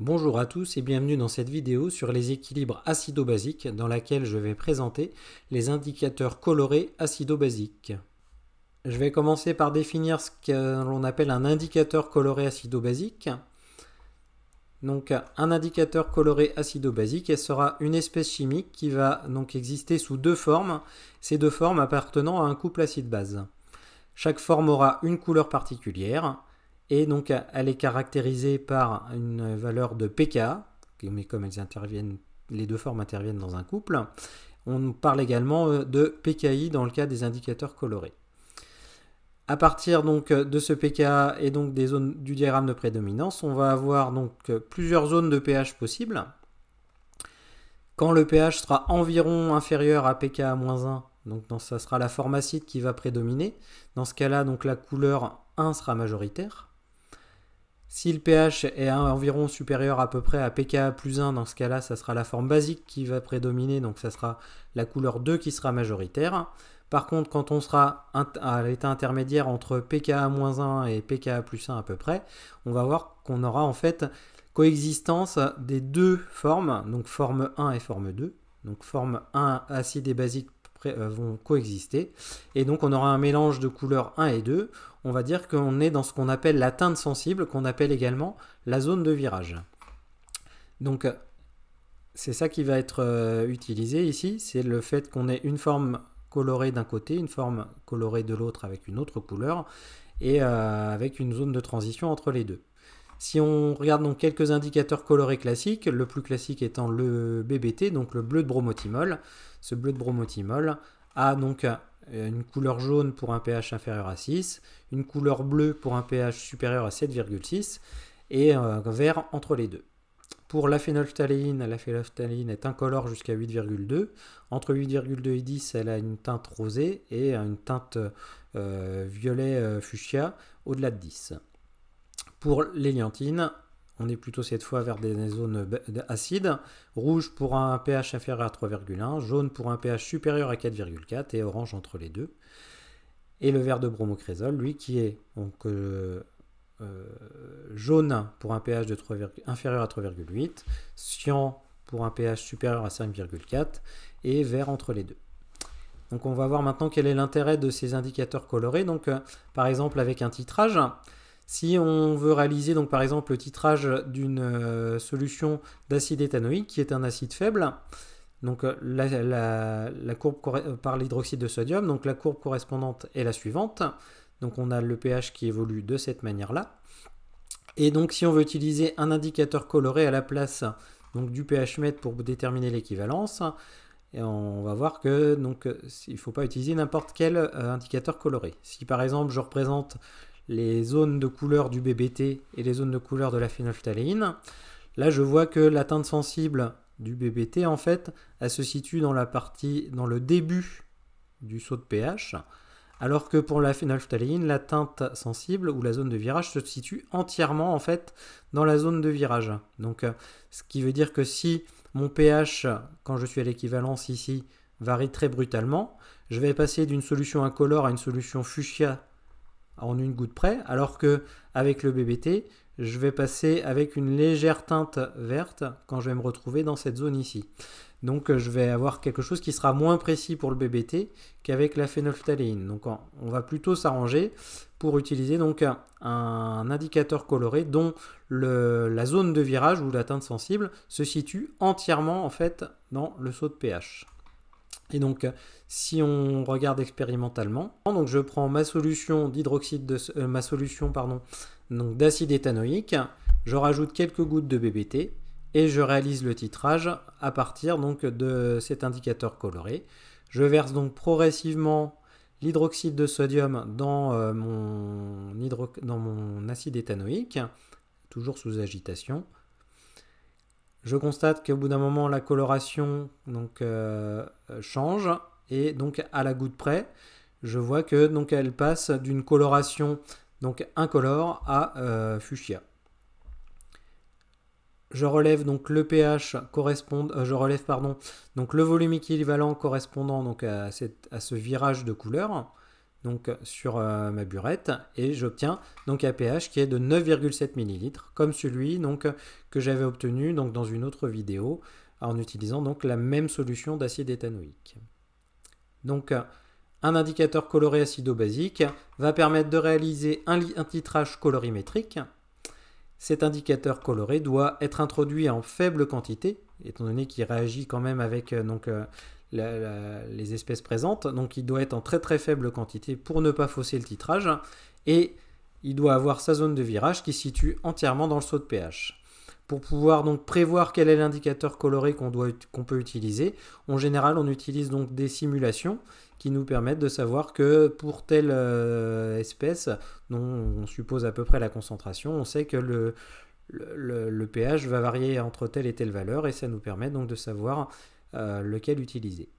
Bonjour à tous et bienvenue dans cette vidéo sur les équilibres acido-basiques dans laquelle je vais présenter les indicateurs colorés acido-basiques. Je vais commencer par définir ce que l'on appelle un indicateur coloré acido-basique. Donc un indicateur coloré acido-basique sera une espèce chimique qui va donc exister sous deux formes, ces deux formes appartenant à un couple acide-base. Chaque forme aura une couleur particulière. Et donc, elle est caractérisée par une valeur de pKa, mais comme les deux formes interviennent dans un couple, on parle également euh, de pki dans le cas des indicateurs colorés. À partir donc de ce pKa et donc des zones du diagramme de prédominance, on va avoir donc plusieurs zones de pH possibles. Quand le pH sera environ inférieur à pKa-1, donc ça sera la forme acide qui va prédominer. Dans ce cas-là, donc la couleur 1 sera majoritaire. Si le pH est à environ supérieur à peu près à pKa plus 1, dans ce cas-là, ça sera la forme basique qui va prédominer, donc ça sera la couleur 2 qui sera majoritaire. Par contre, quand on sera à l'état intermédiaire entre pKa-1 et pKa plus 1 à peu près, on va voir qu'on aura en fait coexistence des deux formes, donc forme 1 et forme 2. Donc forme 1 acide et basique euh, vont coexister. Et donc on aura un mélange de couleurs 1 et 2. On va dire qu'on est dans ce qu'on appelle la teinte sensible, qu'on appelle également la zone de virage. Donc euh, c'est ça qui va être euh, utilisé ici, c'est le fait qu'on ait une forme colorée d'un côté, une forme colorée de l'autre avec une autre couleur, et avec une zone de transition entre les deux. Si on regarde donc quelques indicateurs colorés classiques, le plus classique étant le BBT, donc le bleu de bromothymol. Ce bleu de bromothymol a donc euh, une couleur jaune pour un pH inférieur à 6, une couleur bleue pour un pH supérieur à 7,6 et un vert entre les deux. Pour la phénolphtaline, la est incolore jusqu'à 8,2. Entre 8,2 et 10, elle a une teinte rosée et une teinte euh, violet euh, fuchsia au-delà de 10. Pour l'éliantine, on est plutôt cette fois vers des zones acides. Rouge pour un pH inférieur à 3,1, jaune pour un pH supérieur à 4,4 et orange entre les deux. Et le vert de bromocrésol, lui qui est donc, euh, euh, jaune pour un pH de inférieur à 3,8, cyan pour un pH supérieur à 5,4 et vert entre les deux. Donc on va voir maintenant quel est l'intérêt de ces indicateurs colorés. Donc euh, par exemple avec un titrage, si on veut réaliser donc par exemple le titrage d'une euh, solution d'acide éthanoïque qui est un acide faible, donc euh, la, courbe euh, par l'hydroxyde de sodium, donc la courbe correspondante est la suivante. Donc on a le pH qui évolue de cette manière-là. Et donc si on veut utiliser un indicateur coloré à la place donc, du pH mètre pour déterminer l'équivalence, et on va voir que donc il ne faut pas utiliser n'importe quel indicateur coloré. Si par exemple je représente les zones de couleur du BBT et les zones de couleur de la phénolphtaléine. Là, je vois que la teinte sensible du BBT, en fait, elle se situe dans la partie, dans le début du saut de pH, alors que pour la la teinte sensible ou la zone de virage se situe entièrement, en fait, dans la zone de virage. Donc, euh, ce qui veut dire que si mon pH, quand je suis à l'équivalence ici, varie très brutalement, je vais passer d'une solution incolore à une solution fuchsia en une goutte près, alors que avec le BBT, je vais passer avec une légère teinte verte quand je vais me retrouver dans cette zone ici. Donc euh, je vais avoir quelque chose qui sera moins précis pour le BBT qu'avec la phénolphtaléine. Donc on va plutôt s'arranger pour utiliser donc un indicateur coloré dont la zone de virage ou la teinte sensible se situe entièrement en fait dans le saut de pH. Et donc, euh, si on regarde expérimentalement, donc je prends ma solution d'hydroxyde de euh, ma solution pardon, d'acide éthanoïque, je rajoute quelques gouttes de BBT et je réalise le titrage à partir donc de cet indicateur coloré. Je verse donc progressivement l'hydroxyde de sodium dans, euh, dans mon acide éthanoïque, toujours sous agitation. Je constate qu'au bout d'un moment, la coloration donc, euh, change et donc à la goutte près, je vois que donc elle passe d'une coloration donc incolore à euh, fuchsia. Je relève donc le pH correspond, euh, je relève pardon donc le volume équivalent correspondant donc à, à ce virage de couleur donc euh, sur euh, ma burette et j'obtiens donc un pH qui est de 9,7 ml comme celui que j'avais obtenu donc dans une autre vidéo en utilisant donc la même solution d'acide éthanoïque. Donc euh, un indicateur coloré acido-basique va permettre de réaliser un, titrage colorimétrique. Cet indicateur coloré doit être introduit en faible quantité étant donné qu'il réagit quand même avec donc les espèces présentes. Donc il doit être en très très faible quantité pour ne pas fausser le titrage. Et il doit avoir sa zone de virage qui situe entièrement dans le saut de pH. Pour pouvoir donc prévoir quel est l'indicateur coloré qu'on peut utiliser, en général on utilise donc des simulations qui nous permettent de savoir que pour telle euh, espèce dont on suppose à peu près la concentration, on sait que le, pH va varier entre telle et telle valeur et ça nous permet donc de savoir euh, lequel utiliser.